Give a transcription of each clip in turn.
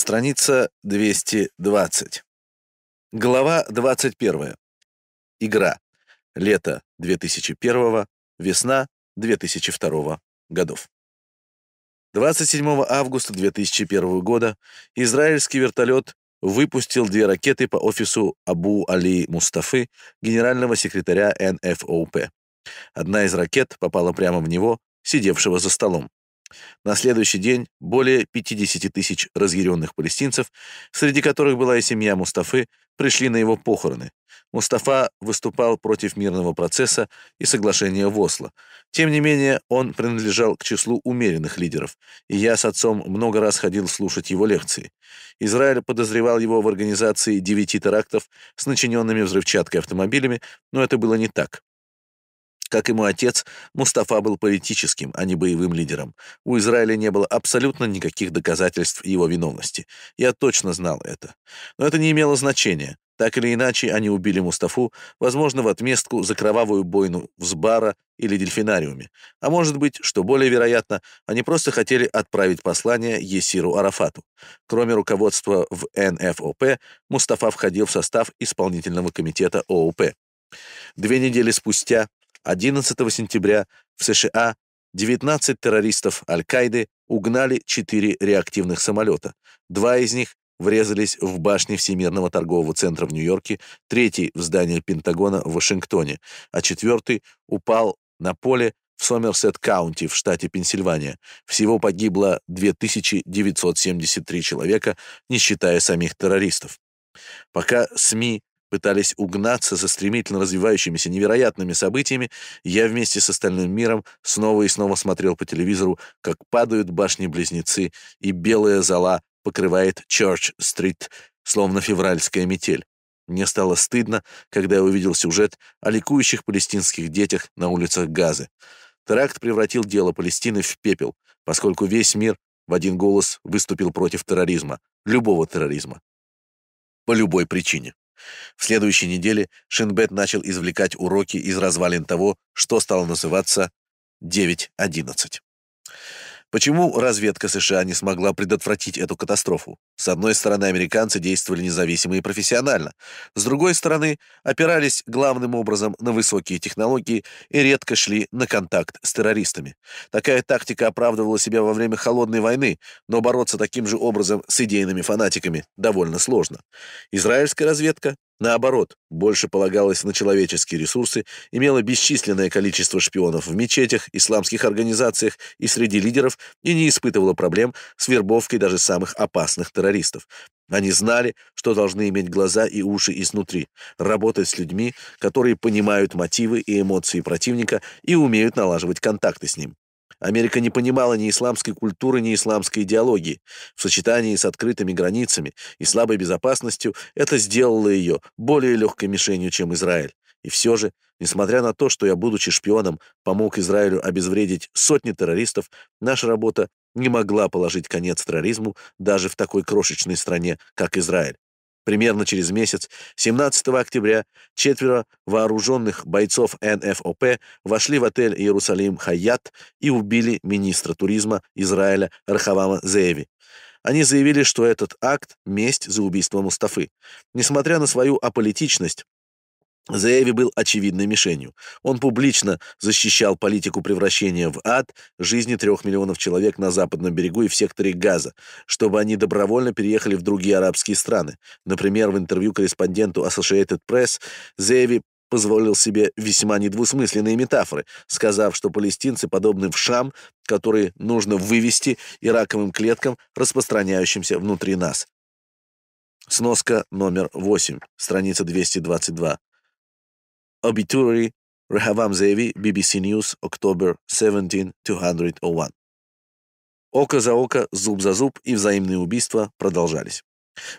Страница 220. Глава 21. Игра. Лето 2001, весна 2002 годов. 27 августа 2001 года израильский вертолет выпустил две ракеты по офису Абу Али Мустафы, генерального секретаря НФОП. Одна из ракет попала прямо в него, сидевшего за столом. На следующий день более 50 тысяч разъяренных палестинцев, среди которых была и семья Мустафы, пришли на его похороны. Мустафа выступал против мирного процесса и соглашения в Осло. Тем не менее, он принадлежал к числу умеренных лидеров, и я с отцом много раз ходил слушать его лекции. Израиль подозревал его в организации девяти терактов с начиненными взрывчаткой автомобилями, но это было не так. Как и мой отец, Мустафа был политическим, а не боевым лидером. У Израиля не было абсолютно никаких доказательств его виновности. Я точно знал это. Но это не имело значения. Так или иначе, они убили Мустафу, возможно, в отместку за кровавую бойну в Сбара или Дельфинариуме. А может быть, что более вероятно, они просто хотели отправить послание Есиру Арафату. Кроме руководства в НФОП, Мустафа входил в состав исполнительного комитета ООП. Две недели спустя 11 сентября в США 19 террористов Аль-Каиды угнали 4 реактивных самолета. Два из них врезались в башни Всемирного торгового центра в Нью-Йорке, третий — в здание Пентагона в Вашингтоне, а четвертый упал на поле в Сомерсет-Каунти в штате Пенсильвания. Всего погибло 2973 человека, не считая самих террористов. Пока СМИ пытались угнаться за стремительно развивающимися невероятными событиями, я вместе с остальным миром снова и снова смотрел по телевизору, как падают башни-близнецы, и белая зала покрывает Чорч-стрит, словно февральская метель. Мне стало стыдно, когда я увидел сюжет о ликующих палестинских детях на улицах Газы. Теракт превратил дело Палестины в пепел, поскольку весь мир в один голос выступил против терроризма, любого терроризма. По любой причине. В следующей неделе Шинбет начал извлекать уроки из развалин того, что стало называться 9.11. Почему разведка США не смогла предотвратить эту катастрофу? С одной стороны, американцы действовали независимо и профессионально. С другой стороны, опирались главным образом на высокие технологии и редко шли на контакт с террористами. Такая тактика оправдывала себя во время Холодной войны, но бороться таким же образом с идейными фанатиками довольно сложно. Израильская разведка Наоборот, больше полагалось на человеческие ресурсы, имело бесчисленное количество шпионов в мечетях, исламских организациях и среди лидеров и не испытывало проблем с вербовкой даже самых опасных террористов. Они знали, что должны иметь глаза и уши изнутри, работать с людьми, которые понимают мотивы и эмоции противника и умеют налаживать контакты с ним. Америка не понимала ни исламской культуры, ни исламской идеологии. В сочетании с открытыми границами и слабой безопасностью это сделало ее более легкой мишенью, чем Израиль. И все же, несмотря на то, что я, будучи шпионом, помог Израилю обезвредить сотни террористов, наша работа не могла положить конец терроризму даже в такой крошечной стране, как Израиль. Примерно через месяц, 17 октября, четверо вооруженных бойцов НФОП вошли в отель «Иерусалим Хаят» и убили министра туризма Израиля Рахавама Зееви. Они заявили, что этот акт – месть за убийство Мустафы. Несмотря на свою аполитичность, Зееви был очевидной мишенью. Он публично защищал политику превращения в ад жизни трех миллионов человек на западном берегу и в секторе Газа, чтобы они добровольно переехали в другие арабские страны. Например, в интервью корреспонденту Associated Press Зееви позволил себе весьма недвусмысленные метафоры, сказав, что палестинцы подобны вшам, которые нужно вывести и раковым клеткам, распространяющимся внутри нас. Сноска номер 8, страница 222. Obituary Рехавам Зеви, BBC News, October 17, 201. Око за око, зуб за зуб и взаимные убийства продолжались.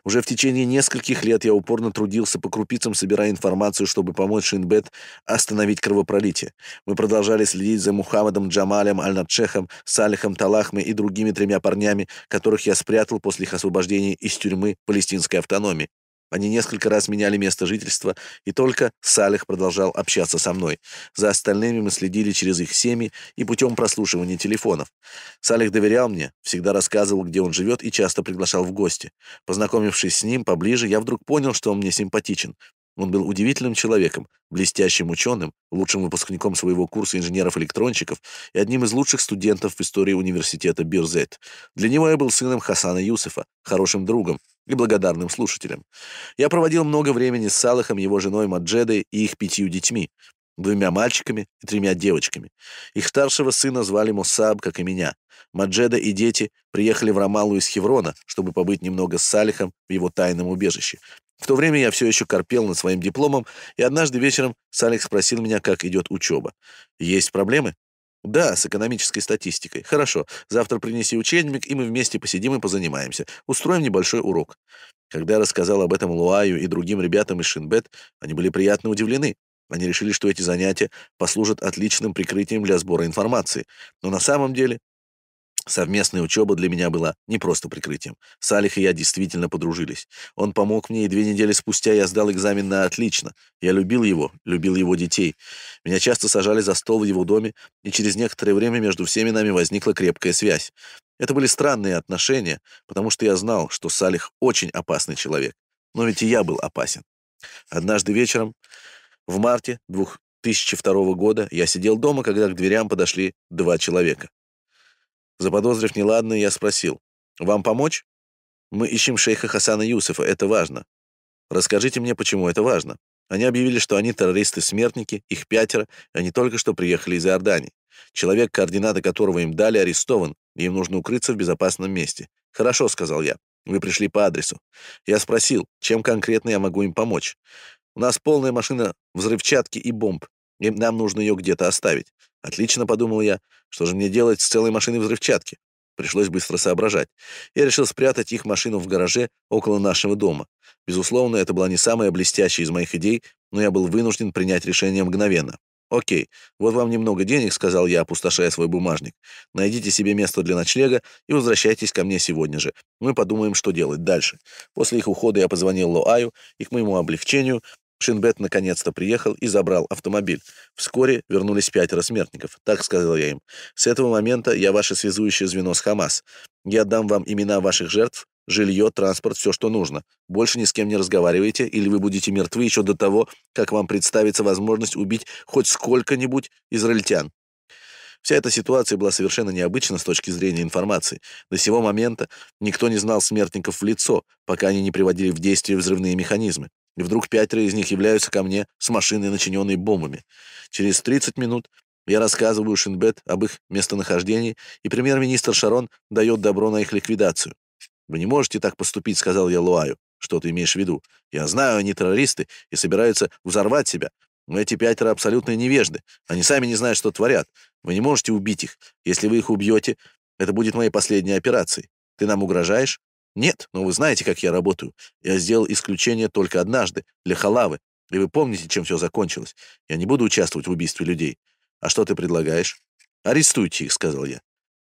Уже в течение нескольких лет я упорно трудился по крупицам, собирая информацию, чтобы помочь Шинбет остановить кровопролитие. Мы продолжали следить за Мухаммадом Джамалем Аль-Надшехом, Салихом Талахме и другими тремя парнями, которых я спрятал после их освобождения из тюрьмы палестинской автономии. Они несколько раз меняли место жительства, и только Салих продолжал общаться со мной. За остальными мы следили через их семьи и путем прослушивания телефонов. Салих доверял мне, всегда рассказывал, где он живет и часто приглашал в гости. Познакомившись с ним поближе, я вдруг понял, что он мне симпатичен. Он был удивительным человеком, блестящим ученым, лучшим выпускником своего курса инженеров-электронщиков и одним из лучших студентов в истории университета Бирзет. Для него я был сыном Хасана Юсефа, хорошим другом и благодарным слушателем. Я проводил много времени с Салахом, его женой Маджедой и их пятью детьми, двумя мальчиками и тремя девочками. Их старшего сына звали Мусаб, как и меня. Маджеда и дети приехали в Рамалу из Хеврона, чтобы побыть немного с Салихом в его тайном убежище. В то время я все еще корпел над своим дипломом, и однажды вечером Салик спросил меня, как идет учеба. «Есть проблемы?» «Да, с экономической статистикой. Хорошо. Завтра принеси учебник, и мы вместе посидим и позанимаемся. Устроим небольшой урок». Когда я рассказал об этом Луаю и другим ребятам из Шинбет, они были приятно удивлены. Они решили, что эти занятия послужат отличным прикрытием для сбора информации. Но на самом деле Совместная учеба для меня была не просто прикрытием. Салих и я действительно подружились. Он помог мне, и две недели спустя я сдал экзамен на отлично. Я любил его, любил его детей. Меня часто сажали за стол в его доме, и через некоторое время между всеми нами возникла крепкая связь. Это были странные отношения, потому что я знал, что Салих очень опасный человек. Но ведь и я был опасен. Однажды вечером, в марте 2002 года, я сидел дома, когда к дверям подошли два человека. Заподозрив неладное, я спросил. «Вам помочь?» «Мы ищем шейха Хасана Юсефа, это важно». «Расскажите мне, почему это важно». Они объявили, что они террористы-смертники, их пятеро, они только что приехали из Иордании. Человек, координаты которого им дали, арестован, и им нужно укрыться в безопасном месте. «Хорошо», — сказал я. «Вы пришли по адресу». Я спросил, чем конкретно я могу им помочь. «У нас полная машина взрывчатки и бомб. Им нам нужно ее где-то оставить. Отлично, подумал я, что же мне делать с целой машиной взрывчатки? Пришлось быстро соображать. Я решил спрятать их машину в гараже около нашего дома. Безусловно, это была не самая блестящая из моих идей, но я был вынужден принять решение мгновенно. «Окей, вот вам немного денег», — сказал я, опустошая свой бумажник. «Найдите себе место для ночлега и возвращайтесь ко мне сегодня же. Мы подумаем, что делать дальше». После их ухода я позвонил Лоаю, и к моему облегчению Шинбет наконец-то приехал и забрал автомобиль. Вскоре вернулись пятеро смертников. Так сказал я им. С этого момента я ваше связующее звено с Хамас. Я дам вам имена ваших жертв, жилье, транспорт, все, что нужно. Больше ни с кем не разговаривайте, или вы будете мертвы еще до того, как вам представится возможность убить хоть сколько-нибудь израильтян. Вся эта ситуация была совершенно необычна с точки зрения информации. До сего момента никто не знал смертников в лицо, пока они не приводили в действие взрывные механизмы и вдруг пятеро из них являются ко мне с машиной, начиненной бомбами. Через 30 минут я рассказываю Шинбет об их местонахождении, и премьер-министр Шарон дает добро на их ликвидацию. «Вы не можете так поступить», — сказал я Луаю. «Что ты имеешь в виду? Я знаю, они террористы и собираются взорвать себя. Но эти пятеро абсолютно невежды. Они сами не знают, что творят. Вы не можете убить их. Если вы их убьете, это будет моей последней операцией. Ты нам угрожаешь?» Нет, но вы знаете, как я работаю. Я сделал исключение только однажды, для халавы. И вы помните, чем все закончилось. Я не буду участвовать в убийстве людей. А что ты предлагаешь? Арестуйте их, сказал я.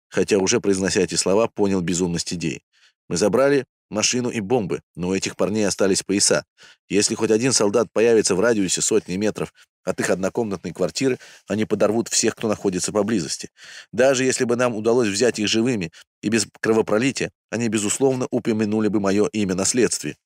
Хотя уже произнося эти слова, понял безумность идеи. Мы забрали машину и бомбы, но у этих парней остались пояса. Если хоть один солдат появится в радиусе сотни метров от их однокомнатной квартиры они подорвут всех, кто находится поблизости. Даже если бы нам удалось взять их живыми и без кровопролития, они, безусловно, упомянули бы мое имя на следствии.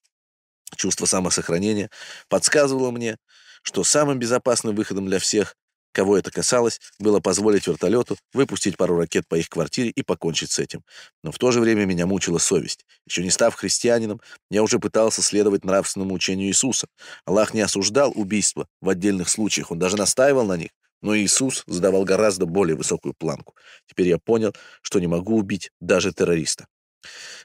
Чувство самосохранения подсказывало мне, что самым безопасным выходом для всех кого это касалось, было позволить вертолету выпустить пару ракет по их квартире и покончить с этим. Но в то же время меня мучила совесть. Еще не став христианином, я уже пытался следовать нравственному учению Иисуса. Аллах не осуждал убийства в отдельных случаях, он даже настаивал на них. Но Иисус задавал гораздо более высокую планку. Теперь я понял, что не могу убить даже террориста.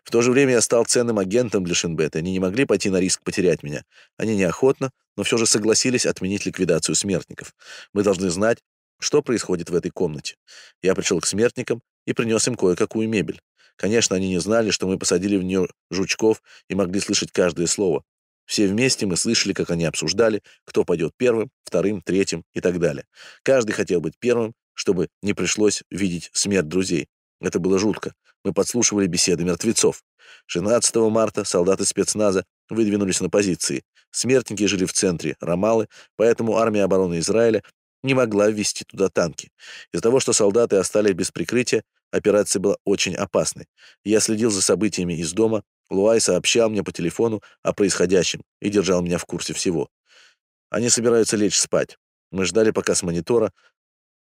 В то же время я стал ценным агентом для Шинбета. Они не могли пойти на риск потерять меня. Они неохотно, но все же согласились отменить ликвидацию смертников. Мы должны знать, что происходит в этой комнате. Я пришел к смертникам и принес им кое-какую мебель. Конечно, они не знали, что мы посадили в нее жучков и могли слышать каждое слово. Все вместе мы слышали, как они обсуждали, кто пойдет первым, вторым, третьим и так далее. Каждый хотел быть первым, чтобы не пришлось видеть смерть друзей. Это было жутко. Мы подслушивали беседы мертвецов. 16 марта солдаты спецназа выдвинулись на позиции. Смертники жили в центре Рамалы, поэтому армия обороны Израиля не могла ввести туда танки. Из-за того, что солдаты остались без прикрытия, операция была очень опасной. Я следил за событиями из дома, Луай сообщал мне по телефону о происходящем и держал меня в курсе всего. Они собираются лечь спать. Мы ждали, пока с монитора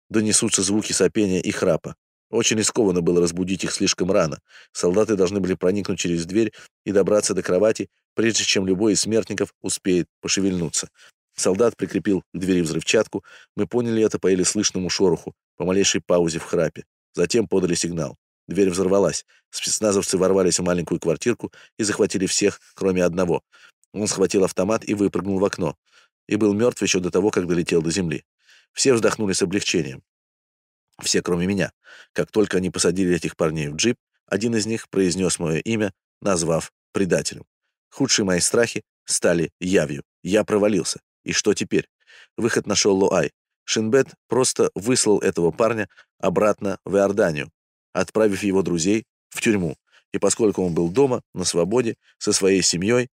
донесутся звуки сопения и храпа. Очень рискованно было разбудить их слишком рано. Солдаты должны были проникнуть через дверь и добраться до кровати, прежде чем любой из смертников успеет пошевельнуться. Солдат прикрепил к двери взрывчатку. Мы поняли это по еле слышному шороху, по малейшей паузе в храпе. Затем подали сигнал. Дверь взорвалась. Спецназовцы ворвались в маленькую квартирку и захватили всех, кроме одного. Он схватил автомат и выпрыгнул в окно. И был мертв еще до того, как долетел до земли. Все вздохнули с облегчением. Все, кроме меня. Как только они посадили этих парней в джип, один из них произнес мое имя, назвав предателем. Худшие мои страхи стали явью. Я провалился. И что теперь? Выход нашел Луай. Шинбет просто выслал этого парня обратно в Иорданию, отправив его друзей в тюрьму. И поскольку он был дома, на свободе, со своей семьей,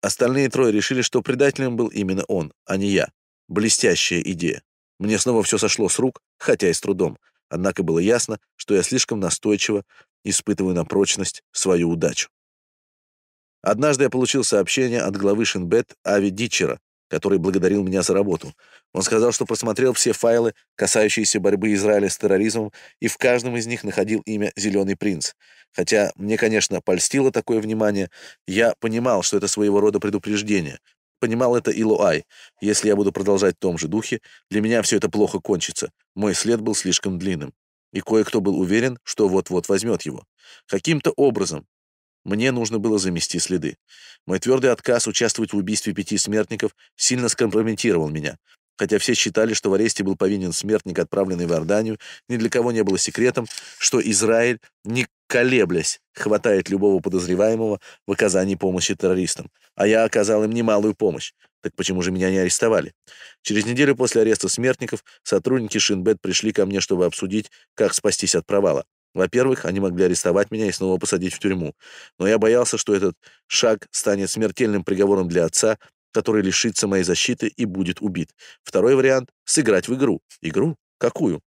остальные трое решили, что предателем был именно он, а не я. Блестящая идея. Мне снова все сошло с рук, хотя и с трудом. Однако было ясно, что я слишком настойчиво испытываю на прочность свою удачу. Однажды я получил сообщение от главы Шинбет Ави Дичера, который благодарил меня за работу. Он сказал, что просмотрел все файлы, касающиеся борьбы Израиля с терроризмом, и в каждом из них находил имя «Зеленый принц». Хотя мне, конечно, польстило такое внимание, я понимал, что это своего рода предупреждение, Понимал это и Луай. Если я буду продолжать в том же духе, для меня все это плохо кончится. Мой след был слишком длинным. И кое-кто был уверен, что вот-вот возьмет его. Каким-то образом. Мне нужно было замести следы. Мой твердый отказ участвовать в убийстве пяти смертников сильно скомпрометировал меня. Хотя все считали, что в аресте был повинен смертник, отправленный в Иорданию, ни для кого не было секретом, что Израиль ни колеблясь, хватает любого подозреваемого в оказании помощи террористам. А я оказал им немалую помощь. Так почему же меня не арестовали? Через неделю после ареста смертников сотрудники Шинбет пришли ко мне, чтобы обсудить, как спастись от провала. Во-первых, они могли арестовать меня и снова посадить в тюрьму. Но я боялся, что этот шаг станет смертельным приговором для отца, который лишится моей защиты и будет убит. Второй вариант — сыграть в игру. Игру? Какую?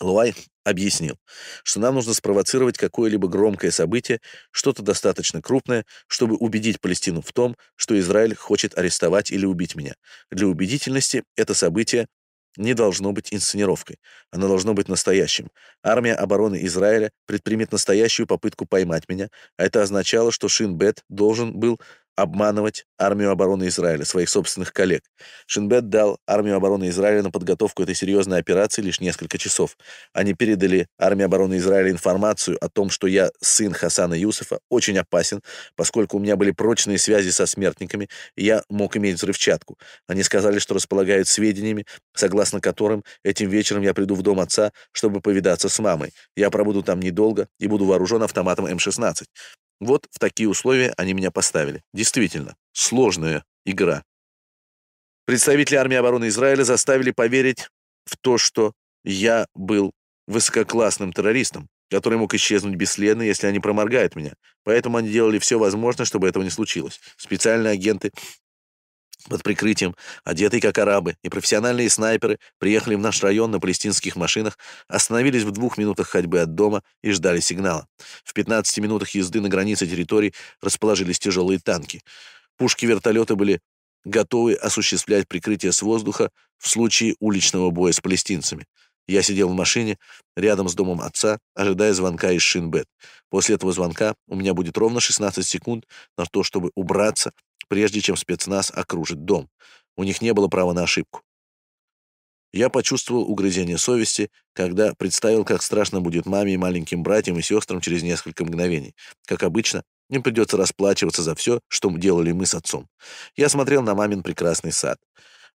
Луай объяснил, что нам нужно спровоцировать какое-либо громкое событие, что-то достаточно крупное, чтобы убедить Палестину в том, что Израиль хочет арестовать или убить меня. Для убедительности это событие не должно быть инсценировкой. Оно должно быть настоящим. Армия обороны Израиля предпримет настоящую попытку поймать меня, а это означало, что Шин-Бет должен был обманывать армию обороны Израиля, своих собственных коллег. Шинбет дал армию обороны Израиля на подготовку этой серьезной операции лишь несколько часов. Они передали армии обороны Израиля информацию о том, что я, сын Хасана Юсефа, очень опасен, поскольку у меня были прочные связи со смертниками, и я мог иметь взрывчатку. Они сказали, что располагают сведениями, согласно которым этим вечером я приду в дом отца, чтобы повидаться с мамой. Я пробуду там недолго и буду вооружен автоматом М-16. Вот в такие условия они меня поставили. Действительно, сложная игра. Представители армии обороны Израиля заставили поверить в то, что я был высококлассным террористом, который мог исчезнуть бесследно, если они проморгают меня. Поэтому они делали все возможное, чтобы этого не случилось. Специальные агенты под прикрытием, одетые как арабы, и профессиональные снайперы приехали в наш район на палестинских машинах, остановились в двух минутах ходьбы от дома и ждали сигнала. В 15 минутах езды на границе территории расположились тяжелые танки. Пушки вертолета были готовы осуществлять прикрытие с воздуха в случае уличного боя с палестинцами. Я сидел в машине рядом с домом отца, ожидая звонка из Шинбет. После этого звонка у меня будет ровно 16 секунд на то, чтобы убраться прежде чем спецназ окружит дом. У них не было права на ошибку. Я почувствовал угрызение совести, когда представил, как страшно будет маме и маленьким братьям и сестрам через несколько мгновений. Как обычно, им придется расплачиваться за все, что делали мы с отцом. Я смотрел на мамин прекрасный сад.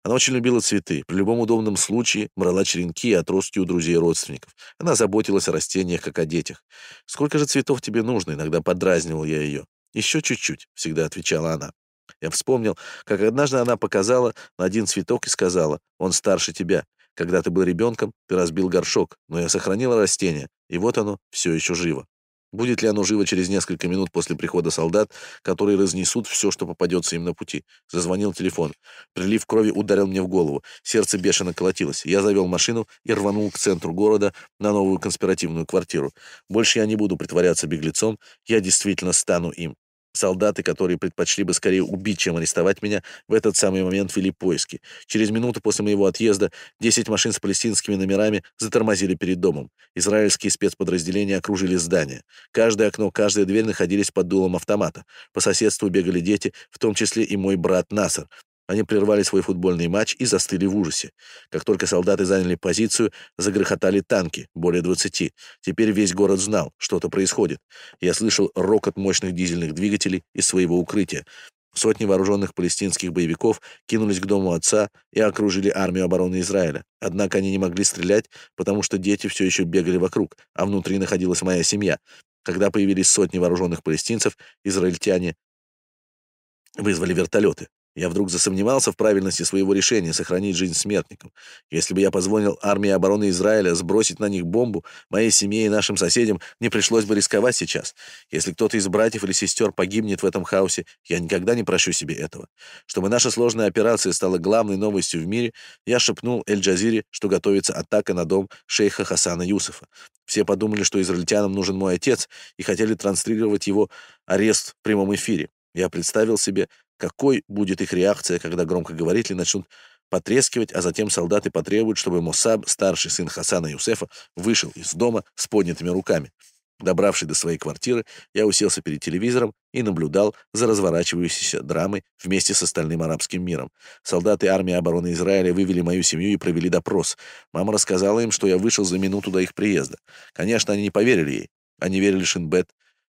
Она очень любила цветы, при любом удобном случае брала черенки и отростки у друзей и родственников. Она заботилась о растениях, как о детях. «Сколько же цветов тебе нужно?» — иногда подразнивал я ее. «Еще чуть-чуть», — всегда отвечала она. Я вспомнил, как однажды она показала на один цветок и сказала, «Он старше тебя. Когда ты был ребенком, ты разбил горшок, но я сохранила растение, и вот оно все еще живо». Будет ли оно живо через несколько минут после прихода солдат, которые разнесут все, что попадется им на пути? Зазвонил телефон. Прилив крови ударил мне в голову. Сердце бешено колотилось. Я завел машину и рванул к центру города на новую конспиративную квартиру. Больше я не буду притворяться беглецом. Я действительно стану им. Солдаты, которые предпочли бы скорее убить, чем арестовать меня, в этот самый момент вели поиски. Через минуту после моего отъезда 10 машин с палестинскими номерами затормозили перед домом. Израильские спецподразделения окружили здание. Каждое окно, каждая дверь находились под дулом автомата. По соседству бегали дети, в том числе и мой брат Насар. Они прервали свой футбольный матч и застыли в ужасе. Как только солдаты заняли позицию, загрохотали танки, более 20. Теперь весь город знал, что-то происходит. Я слышал рокот мощных дизельных двигателей из своего укрытия. Сотни вооруженных палестинских боевиков кинулись к дому отца и окружили армию обороны Израиля. Однако они не могли стрелять, потому что дети все еще бегали вокруг, а внутри находилась моя семья. Когда появились сотни вооруженных палестинцев, израильтяне вызвали вертолеты. Я вдруг засомневался в правильности своего решения сохранить жизнь смертникам. Если бы я позволил армии обороны Израиля сбросить на них бомбу, моей семье и нашим соседям не пришлось бы рисковать сейчас. Если кто-то из братьев или сестер погибнет в этом хаосе, я никогда не прощу себе этого. Чтобы наша сложная операция стала главной новостью в мире, я шепнул Эль-Джазире, что готовится атака на дом шейха Хасана Юсуфа. Все подумали, что израильтянам нужен мой отец, и хотели транслировать его арест в прямом эфире. Я представил себе, какой будет их реакция, когда громкоговорители начнут потрескивать, а затем солдаты потребуют, чтобы мусаб, старший сын Хасана Юсефа, вышел из дома с поднятыми руками. Добравшись до своей квартиры, я уселся перед телевизором и наблюдал за разворачивающейся драмой вместе с остальным арабским миром. Солдаты армии обороны Израиля вывели мою семью и провели допрос. Мама рассказала им, что я вышел за минуту до их приезда. Конечно, они не поверили ей. Они верили Шинбет,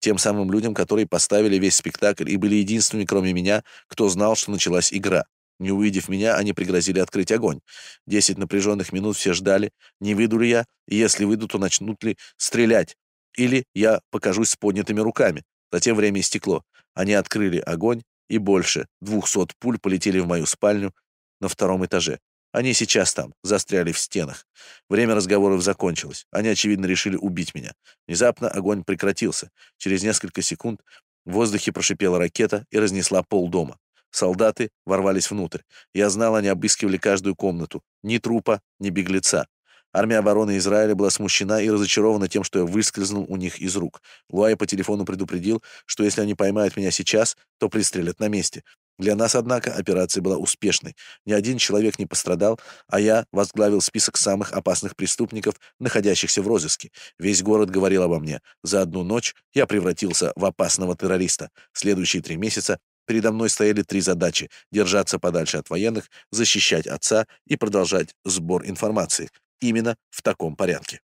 тем самым людям, которые поставили весь спектакль и были единственными, кроме меня, кто знал, что началась игра. Не увидев меня, они пригрозили открыть огонь. Десять напряженных минут все ждали, не выйду ли я, и если выйду, то начнут ли стрелять. Или я покажусь с поднятыми руками. Затем время истекло. Они открыли огонь, и больше двухсот пуль полетели в мою спальню на втором этаже. Они сейчас там, застряли в стенах. Время разговоров закончилось. Они, очевидно, решили убить меня. Внезапно огонь прекратился. Через несколько секунд в воздухе прошипела ракета и разнесла пол дома. Солдаты ворвались внутрь. Я знал, они обыскивали каждую комнату. Ни трупа, ни беглеца. Армия обороны Израиля была смущена и разочарована тем, что я выскользнул у них из рук. Луай по телефону предупредил, что если они поймают меня сейчас, то пристрелят на месте. Для нас, однако, операция была успешной. Ни один человек не пострадал, а я возглавил список самых опасных преступников, находящихся в розыске. Весь город говорил обо мне. За одну ночь я превратился в опасного террориста. Следующие три месяца передо мной стояли три задачи: держаться подальше от военных, защищать отца и продолжать сбор информации. Именно в таком порядке.